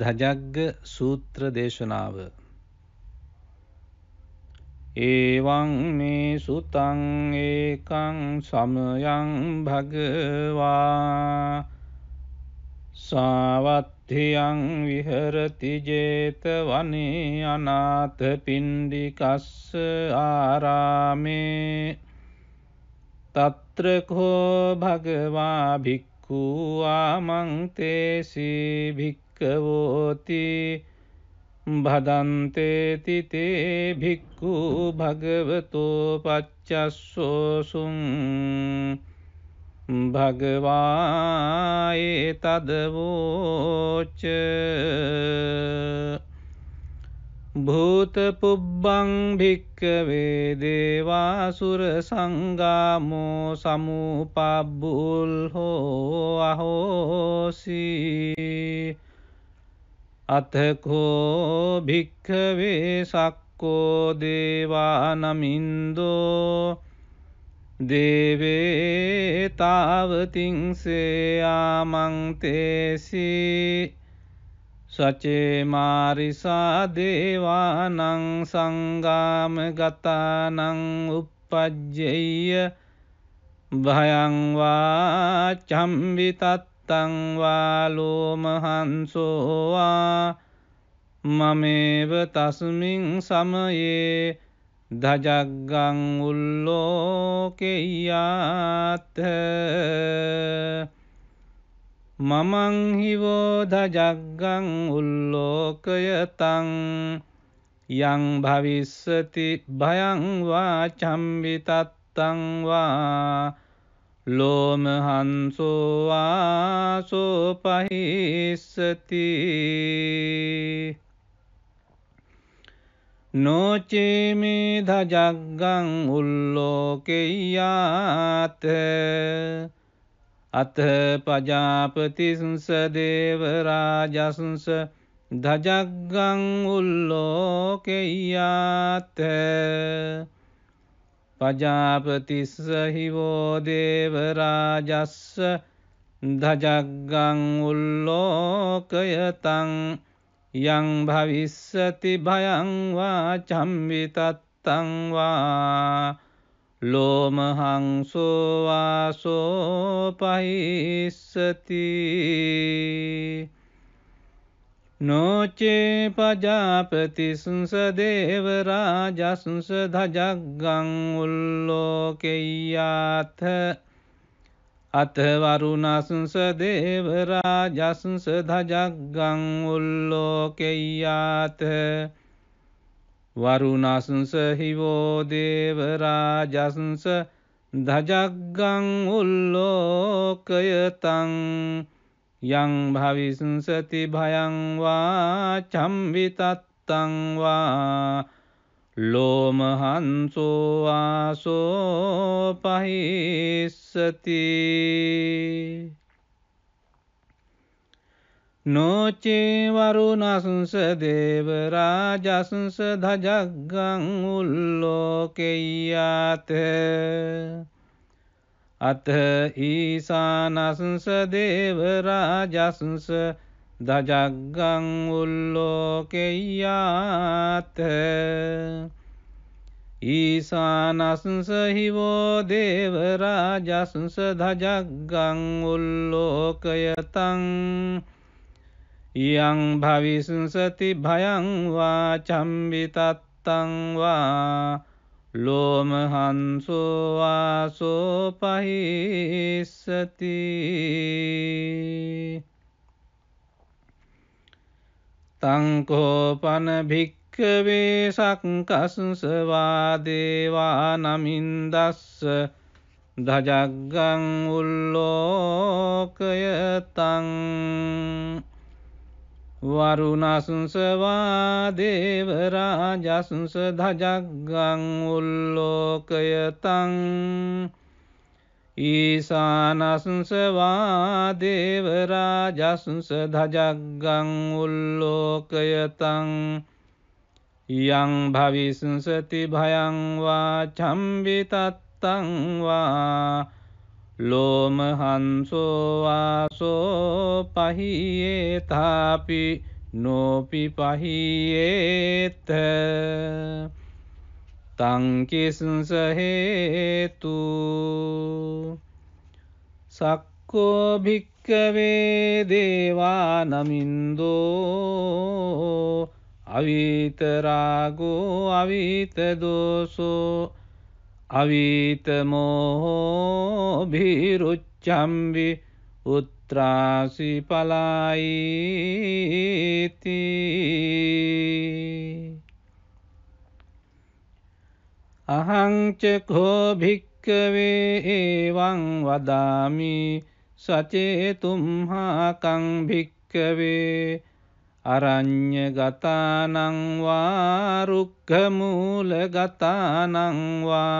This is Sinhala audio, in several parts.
දජග්ග සූත්‍ර දේශනාව ඒවං මේ සුතං ඒකං සමයං භගවා සාවත්්‍යයන් විහරති ජේතවනේ අනාත පින්ඩිකස්ස ආරාමේ තත්‍රකෝ භගවා භික්කු ආමංතේසි භික්ක භික්කවෝති භදන්තේතිතේ භික්කු භගවතෝ පච්චස්සෝසුන් භගවායේ තදවෝච භූතපුබ්බං භික්කවේ දේවාසුර සංගාමෝ සමූපබ්බුල් හෝ අහෝසිී අතකෝ භික්කවේ සක්කෝ දේවානමින්දෝ දේවේතාවතිංසයාමංතේසි සචේමාරිසා දේවානං සංගාම ගතානං උපපජ්ජෙය භයංවා චම්විතත් තංවාලෝමහන්සෝවා මමේව තස්මින් සමයේ දජග්ගං උල්ලෝකෙයාත්හ මමං හිවෝ දජග්ගං උල්ලෝකයතං යං භවිස්සති භයංවා චම්බිතත්තංවා लोम हंसो आसो पहिष्यति नो चेमेध जगं उल्लोकेयात् अथ प्रजापतिंस देवराजंस धजगं उल्लोकेयात् පජාපතිස්ස හිවෝදේවරාජස්ස දජගගං උල්ලෝකයතං යං භවිස්සති භයංවා චම්විතත්තංවා ලෝමහංසෝවාසෝ පහිස්සති नोचे प्रजापति संसदेव राजा संसधजगङ्ल्लोकेय्याथ अथ वरुणा संसदेव राजा संसधजगङ्ल्लोकेय्याथ वरुणा संस हिवो देव राजा संस धजगङ्ल्लोकयतम् යං භවිසුංසති භයංවා චම්විතත්තංවා ලෝමහන්සෝවාසෝ පහිස්සති නෝචේවරුනසුන්ස දේවරාජසුන්ස දජග්ගං උල්ලෝකෙයාත අත ඊසානසංස දේවරාජසංස දජග්ගං උල්ලෝකෙයාත ඊසානසංස හිවෝ දේවරාජසංස දජග්ගං උල්ලෝකයතං යං භවිසංසති භයං වා චම්බිතත්තං වා ලෝමහන්සෝවාසෝ පහිස්සති තංකෝපන භික්කවේ සක්කසවාදේවා නමින්දස්ස දජගගං උල්ලෝකය තං වරුණසුන්සවා දේවරාජසුන්ස ධජක්ගං උල්ලෝකයතං ඊසානසුන්සවා දේවරාජසුන්ස ධජක්ගං උල්ලෝකයතං යං භවිසුන්සති භයංවා චම්බිතත්තංවා ලෝමහන්සෝවාසෝ පහියේතාපි නෝපි පහියේත තංකිසහේතු සක්කෝභික්කවේ දේවා නමින්දෝ අවිතරාගෝ අවිතදෝසෝ අවිතමෝහෝභිරුච්චම්බි උත්‍රාසි පලායිති අහංචකෝභික්කවේ ඒවං වදාමි සචේතුම්හාකංභික්කවේ අරං්්‍ය ගතානංවා රුක්කමූල ගතානංවා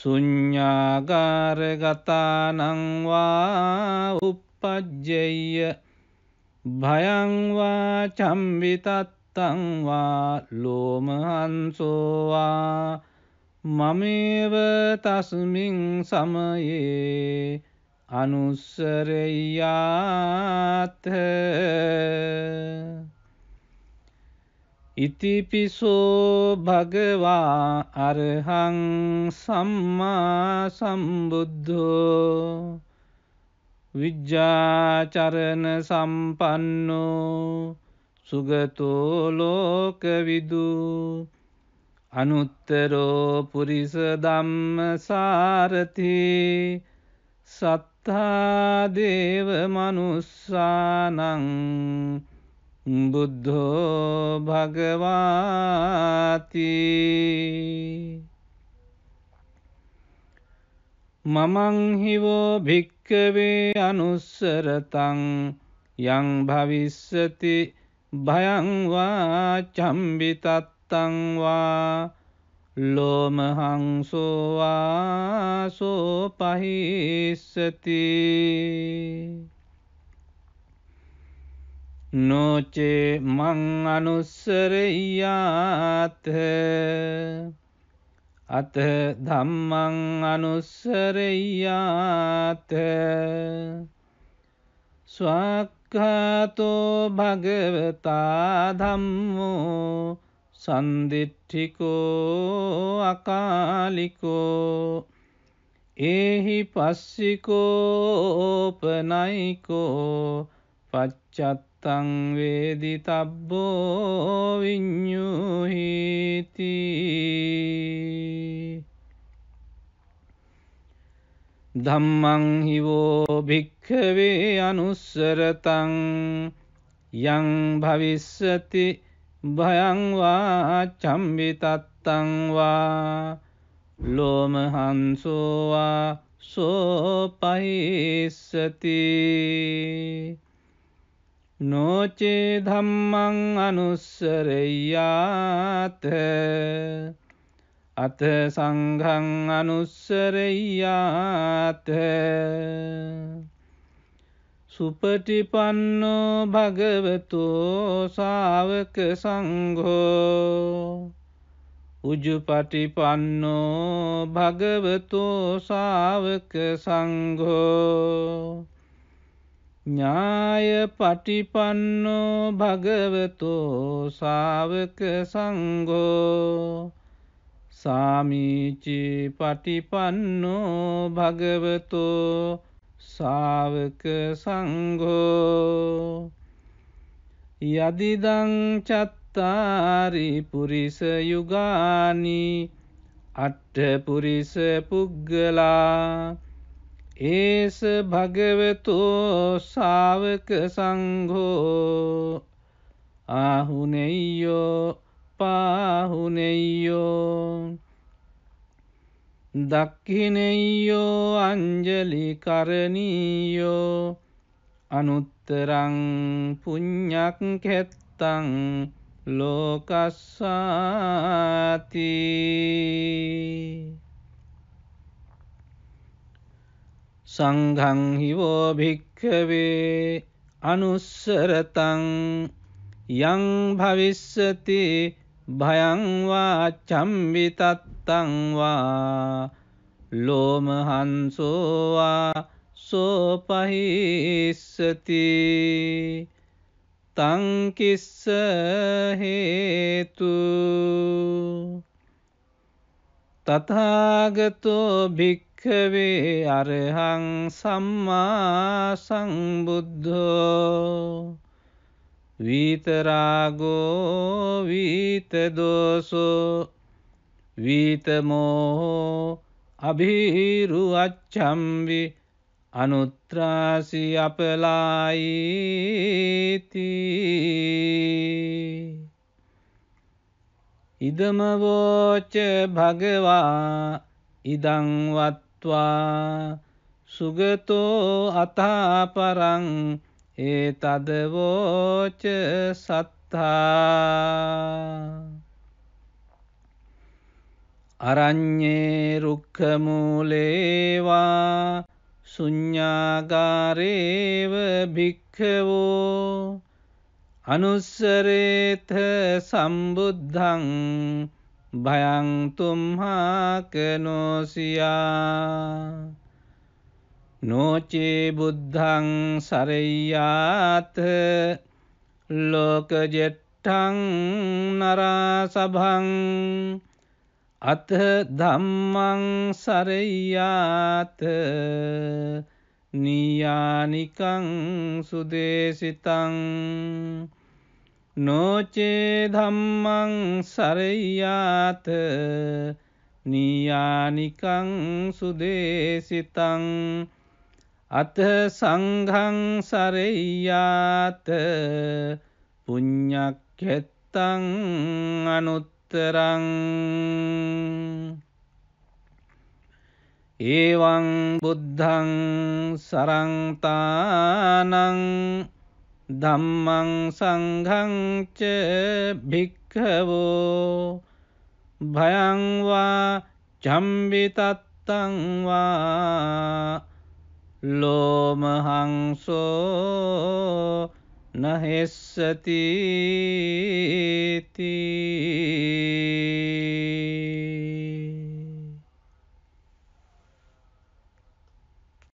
සුඥ්ඥාගාරගතානංවා උපපජ්ජෙය භයංවා චම්බිතත්තංවා ලෝමහන්සෝවා මමේව තස්මින් සමයේ අනුස්සරයාත්හ ඉතිපිසෝ භගවා අරහං සම්මා සම්බුද්ධෝ විජ්ජාචරණ සම්පන්නෝ සුගතෝ ලෝකවිදු අනුත්තරෝ පුරිස ධම්ම සාරති සත්තා දේව මනුස්සානං බුද්ධෝ භගවාති මමංහිවෝ භික්කවේ අනුස්සරතං යං භවිස්සති භයංවා චම්බිතත්තංවා ලෝමහංසෝවා සෝපහිස්සති නොචේ මං අනුස්සරයාත අත ධම්මං අනුස්සරයාත ස්වක්ඛාතෝ භගවතා ධම්මෝ සන්දිට්ඨිකෝ අකාලිකෝ එහි පස්සිකෝ ඕපනයිකෝ පච්චත් තංවේදි තබ්බෝ විඤ්ඥුහිති ධම්මං හිවෝ භික්කවේ අනුස්සරතං යං භවිස්සති භයංවා චම්බිතත්තංවා ලෝමහන්සෝවා සෝපහිස්සති නොචේ ධම්මං අනුස්සරෙයාත අත සංඝං අනුස්සරෙයාත සුපටිපන්නෝ භගවතෝ සාවක සංඝෝ උජුපටිපන්නෝ භගවතෝ සාවක සංඝෝ ඥාය පටිපන්නෝ භගවතෝ සාවක සංගෝ සාමීචි පටිපන්නෝ භගවතෝ සාවක සංගෝ යදිදං චත්තාරි පුරිස යුගානි අට්ඨ පුරිස පුග්ගලා ඒස භගවතෝ සාවක සංඝෝ ආහුනෙයෝ පාහුනෙයෝ දක්කිනෙයෝ අංජලි කරණීයෝ අනුත්තරං පුඤ්ඥක් කැත්තං ලෝකස්සාතිී සංඝංහිවෝ භික්කවේ අනුස්සරතං යං භවිස්සති භයංවා චම්බිතත්තංවා ලෝමහන්සෝවා සෝපහිස්සති තංකිස්ස හේතු තථාගතෝ භික්ඛ භික්කවේ අරහං සම්මා සංබුද්ධෝ වීතරාගෝ වීතදෝසෝ වීතමෝහෝ අභිහිරු අච්චම්වි අනුත්‍රාසි අපලායිති ඉදමවෝච භගවා ඉදංවත් දත්වා සුගතෝ අතාපරං ඒ තදවෝච සත්තා අරං්ඥේ රුක්කමූලේවා සුඥ්ඥාගාරේව භික්කවෝ අනුස්සරේත සම්බුද්ධං භයංතුම්හාකනෝසියා නෝචේ බුද්ධං සරයාත ලෝකජෙට්ටං නරාසභං අත ධම්මං සරයාත නියානිකං සුදේසිතං නොචේ ධම්මං සරයාත නියානිකං සුදේසිතං අත සංඝං සරයාත පුඤ්ඤක්ඛෙත්තං අනුත්තරං ඒවං බුද්ධං සරන්තානං ධම්මං සංඝංච භික්හවෝ භයංවා චම්බිතත්තංවා ලෝමහංසෝ නහෙස්සතිීතිී